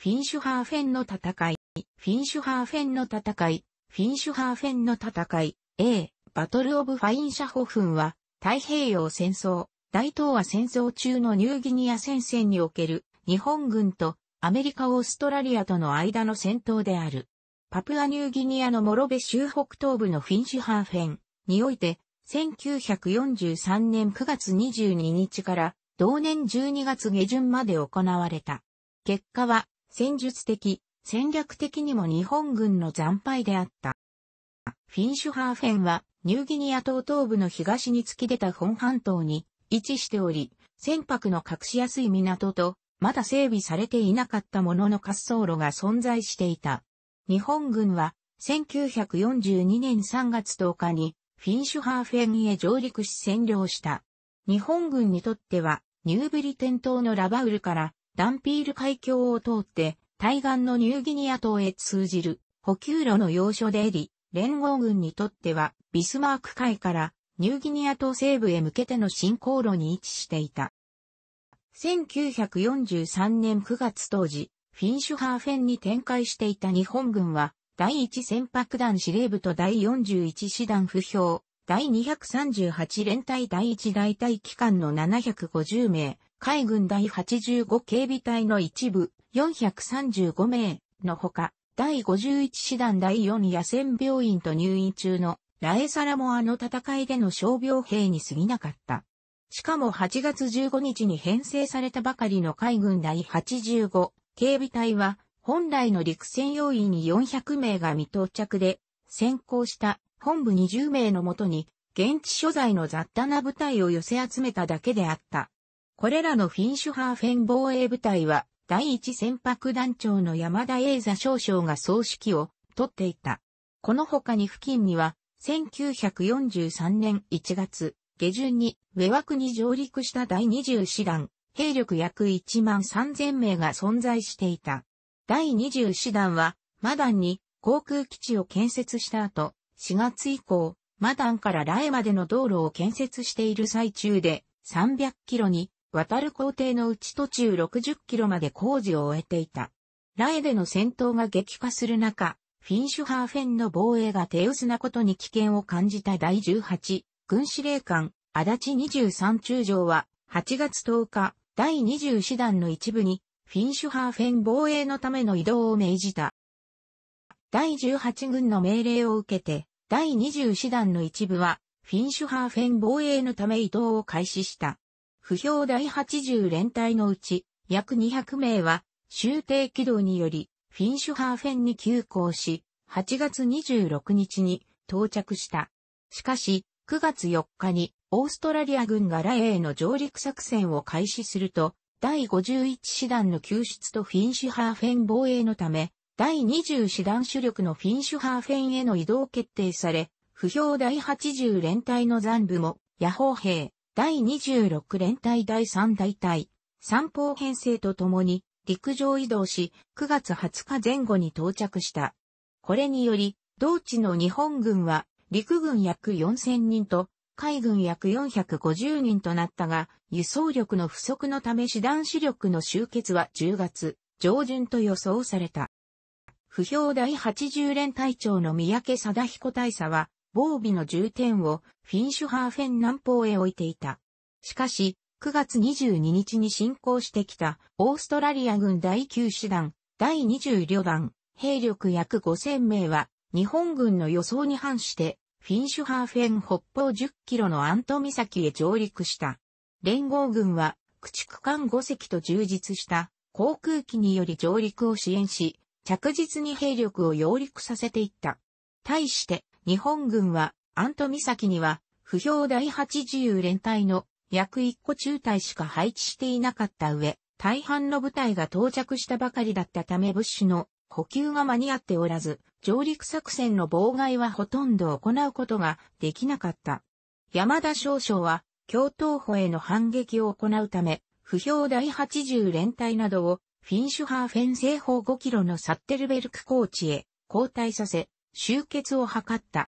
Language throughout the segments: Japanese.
フィンシュハーフェンの戦い、フィンシュハーフェンの戦い、フィンシュハーフェンの戦い、A、バトルオブファインシャホフンは、太平洋戦争、大東亜戦争中のニューギニア戦線における日本軍とアメリカ・オーストラリアとの間の戦闘である。パプアニューギニアのモロベ州北東部のフィンシュハーフェンにおいて、1943年9月22日から同年12月下旬まで行われた。結果は戦術的、戦略的にも日本軍の惨敗であった。フィンシュハーフェンはニューギニア島東部の東に突き出た本半島に位置しており、船舶の隠しやすい港と、まだ整備されていなかったものの滑走路が存在していた。日本軍は1942年3月10日にフィンシュハーフェンへ上陸し占領した。日本軍にとってはニューブリテン島のラバウルからダンピール海峡を通って、対岸のニューギニア島へ通じる補給路の要所であり、連合軍にとっては、ビスマーク海からニューギニア島西部へ向けての進行路に位置していた。1943年9月当時、フィンシュハーフェンに展開していた日本軍は、第1船舶団司令部と第41師団不評、第238連隊第1大隊機関の750名、海軍第85警備隊の一部435名のほか、第51師団第4野戦病院と入院中のラエサラもあの戦いでの傷病兵に過ぎなかった。しかも8月15日に編成されたばかりの海軍第85警備隊は、本来の陸戦要員に400名が未到着で、先行した本部20名のもとに、現地所在の雑多な部隊を寄せ集めただけであった。これらのフィンシュハーフェン防衛部隊は、第一船舶団長の山田栄座少将が総指揮を取っていた。この他に付近には、1943年1月下旬に、ウェワクに上陸した第20師団、兵力約1万3000名が存在していた。第20師団は、マダンに航空基地を建設した後、4月以降、マダンからライまでの道路を建設している最中で、300キロに渡る工程のうち途中60キロまで工事を終えていた。ラエでの戦闘が激化する中、フィンシュハーフェンの防衛が手薄なことに危険を感じた第18軍司令官、足立23中将は8月10日、第20師団の一部にフィンシュハーフェン防衛のための移動を命じた。第18軍の命令を受けて、第20師団の一部はフィンシュハーフェン防衛のため移動を開始した。不評第80連隊のうち、約200名は、終定軌道により、フィンシュハーフェンに急行し、8月26日に到着した。しかし、9月4日に、オーストラリア軍がラエへの上陸作戦を開始すると、第51師団の救出とフィンシュハーフェン防衛のため、第20師団主力のフィンシュハーフェンへの移動決定され、不評第80連隊の残部も、野砲兵、第26連隊第3大隊、三方編成とともに陸上移動し、9月20日前後に到着した。これにより、同地の日本軍は陸軍約4000人と海軍約450人となったが、輸送力の不足のため師団主力の集結は10月上旬と予想された。不評第80連隊長の三宅貞彦大佐は、防備の重点をフィンシュハーフェン南方へ置いていた。しかし、9月22日に侵攻してきたオーストラリア軍第9師団、第20旅団、兵力約5000名は、日本軍の予想に反して、フィンシュハーフェン北方10キロのアント岬へ上陸した。連合軍は、駆逐艦5隻と充実した航空機により上陸を支援し、着実に兵力を揚陸させていった。対して、日本軍は、アント岬には、不評第80連隊の約1個中隊しか配置していなかった上、大半の部隊が到着したばかりだったため物資の補給が間に合っておらず、上陸作戦の妨害はほとんど行うことができなかった。山田少将は、京闘保への反撃を行うため、不評第80連隊などを、フィンシュハーフェン西方5キロのサッテルベルク高地へ交代させ、集結を図った。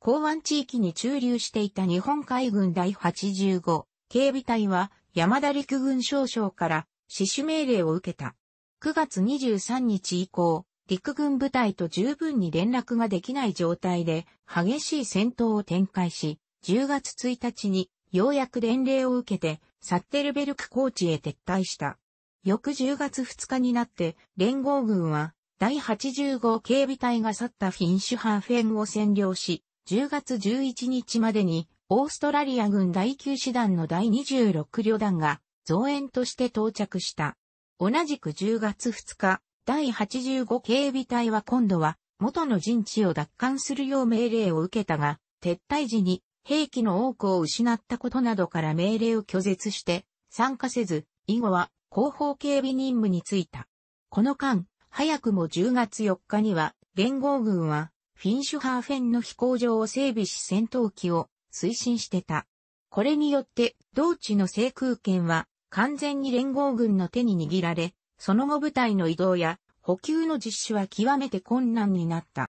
港湾地域に駐留していた日本海軍第85警備隊は山田陸軍少将から死守命令を受けた。9月23日以降、陸軍部隊と十分に連絡ができない状態で激しい戦闘を展開し、10月1日にようやく連令を受けてサッテルベルク高地へ撤退した。翌10月2日になって連合軍は第85警備隊が去ったフィンシュハーフェンを占領し、10月11日までに、オーストラリア軍第9師団の第26旅団が、増援として到着した。同じく10月2日、第85警備隊は今度は、元の陣地を奪還するよう命令を受けたが、撤退時に兵器の多くを失ったことなどから命令を拒絶して、参加せず、以後は後方警備任務に就いた。この間、早くも10月4日には、連合軍は、フィンシュハーフェンの飛行場を整備し戦闘機を推進してた。これによって、同地の制空権は完全に連合軍の手に握られ、その後部隊の移動や補給の実施は極めて困難になった。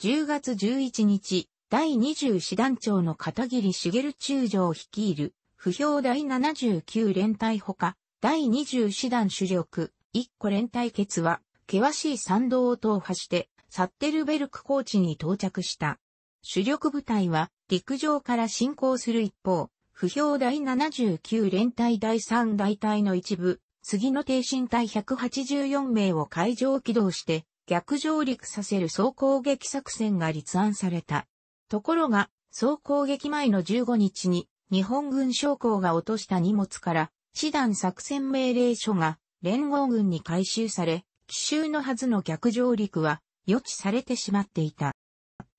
10月11日、第20師団長の片桐茂中将を率いる、不評第79連隊ほか、第20師団主力、一個連帯決は、険しい山道を踏破して、サッテルベルク高地に到着した。主力部隊は、陸上から進行する一方、不評第79連隊第3大隊の一部、次の挺身隊184名を海上起動して、逆上陸させる総攻撃作戦が立案された。ところが、総攻撃前の15日に、日本軍将校が落とした荷物から、師団作戦命令書が連合軍に回収され、奇襲のはずの逆上陸は予知されてしまっていた。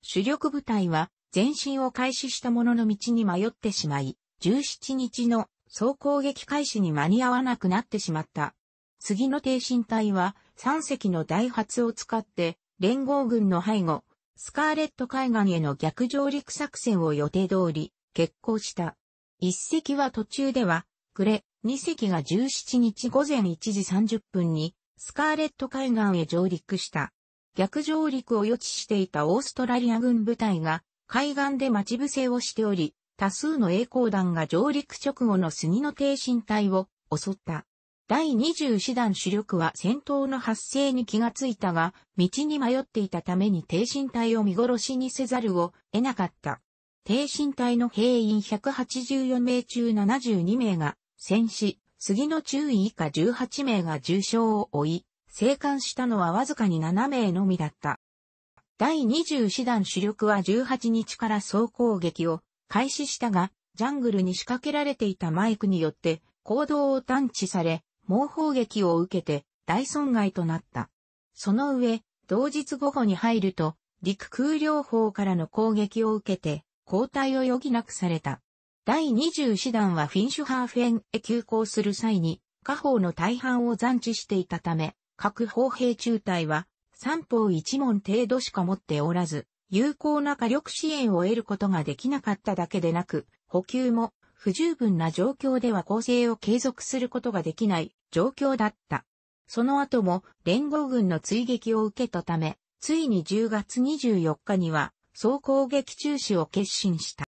主力部隊は前進を開始したものの道に迷ってしまい、17日の総攻撃開始に間に合わなくなってしまった。次の挺身隊は3隻の大発を使って連合軍の背後、スカーレット海岸への逆上陸作戦を予定通り決行した。1隻は途中では、クレ、2隻が17日午前1時30分にスカーレット海岸へ上陸した。逆上陸を予知していたオーストラリア軍部隊が海岸で待ち伏せをしており、多数の栄光弾が上陸直後の杉の挺身隊を襲った。第20師団主力は戦闘の発生に気がついたが、道に迷っていたために挺身体を見殺しにせざるを得なかった。挺身隊の兵員184名中72名が戦死、杉の中尉以下18名が重傷を負い、生還したのはわずかに7名のみだった。第20師団主力は18日から総攻撃を開始したが、ジャングルに仕掛けられていたマイクによって行動を探知され、猛砲撃を受けて大損害となった。その上、同日午後に入ると、陸空両方からの攻撃を受けて、交代を余儀なくされた。第20師団はフィンシュハーフェンへ急行する際に、下方の大半を残置していたため、各砲兵中隊は三方一門程度しか持っておらず、有効な火力支援を得ることができなかっただけでなく、補給も不十分な状況では攻勢を継続することができない状況だった。その後も連合軍の追撃を受けたため、ついに10月24日には総攻撃中止を決心した。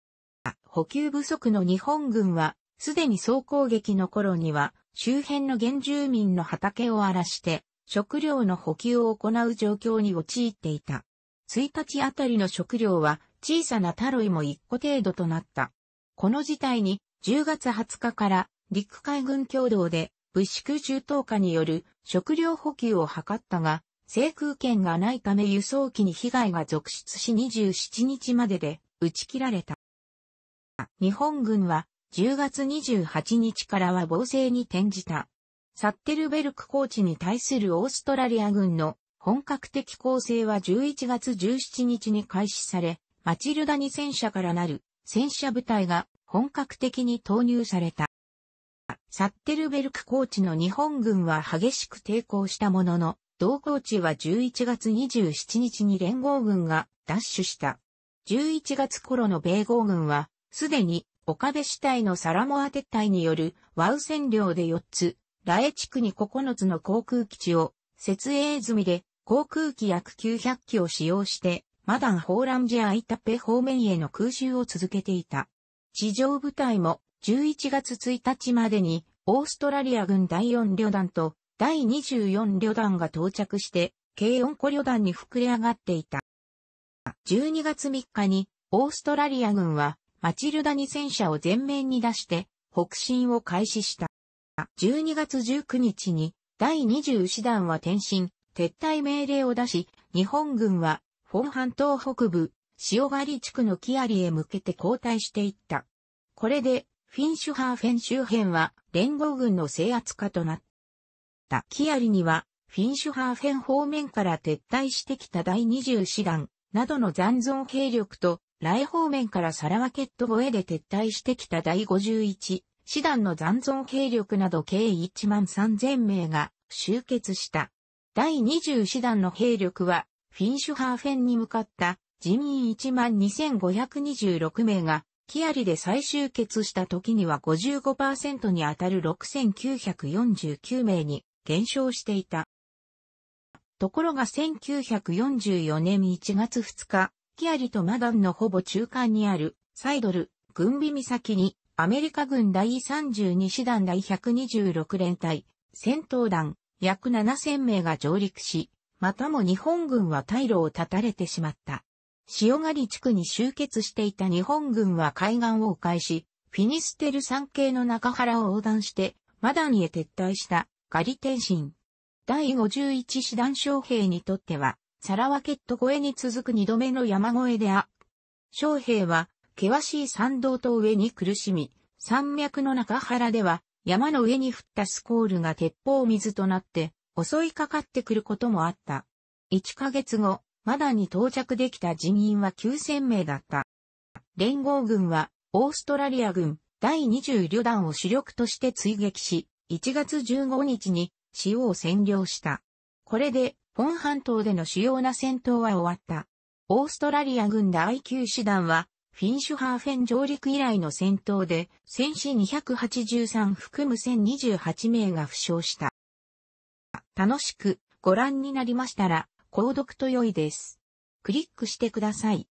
補給不足の日本軍は、すでに総攻撃の頃には、周辺の原住民の畑を荒らして、食料の補給を行う状況に陥っていた。1日あたりの食料は小さなタロイも1個程度となった。この事態に10月20日から陸海軍共同で物資空中投下による食料補給を図ったが、制空権がないため輸送機に被害が続出し27日までで打ち切られた。日本軍は10月28日からは防衛に転じた。サッテルベルクコーチに対するオーストラリア軍の本格的攻勢は11月17日に開始され、マチルダに戦車からなる戦車部隊が本格的に投入された。サッテルベルクコーチの日本軍は激しく抵抗したものの、同コーチは11月27日に連合軍が奪取した。11月頃の米合軍はすでに岡部主体のサラモア撤退によるワウ占領で4つ、ラエ地区に9つの航空基地を設営済みで航空機約900機を使用してマダン・ホーランジア・イタペ方面への空襲を続けていた。地上部隊も11月1日までにオーストラリア軍第4旅団と第24旅団が到着して計4個旅団に膨れ上がっていた。12月3日にオーストラリア軍はマチルダに戦車を前面に出して北進を開始した。12月19日に第20師団は転進、撤退命令を出し、日本軍は、フォン半島北部、塩狩地区のキアリへ向けて後退していった。これで、フィンシュハーフェン周辺は、連合軍の制圧下となった。キアリには、フィンシュハーフェン方面から撤退してきた第20師団などの残存兵力と来方面からサラワケット越えで撤退してきた第51師団の残存兵力など計1万3000名が集結した。第20師団の兵力はフィンシュハーフェンに向かった人員1万2526名がキアリで再集結した時には55%にあたる6949名に減少していた。ところが1944年1月2日、キアリとマダンのほぼ中間にある、サイドル、軍備岬に、アメリカ軍第32師団第126連隊、戦闘団、約7000名が上陸し、またも日本軍は退路を断たれてしまった。塩狩地区に集結していた日本軍は海岸を迂回し、フィニステル山系の中原を横断して、マダンへ撤退したガリ天心。第51師団将兵にとっては、サラワケット越えに続く二度目の山越えであ。将兵は、険しい山道と上に苦しみ、山脈の中原では、山の上に降ったスコールが鉄砲水となって、襲いかかってくることもあった。一ヶ月後、まだに到着できた人員は9000名だった。連合軍は、オーストラリア軍第20旅団を主力として追撃し、1月15日に、塩を占領した。これで、本半島での主要な戦闘は終わった。オーストラリア軍第9師団は、フィンシュハーフェン上陸以来の戦闘で、戦士283含む1028名が負傷した。楽しくご覧になりましたら、購読と良いです。クリックしてください。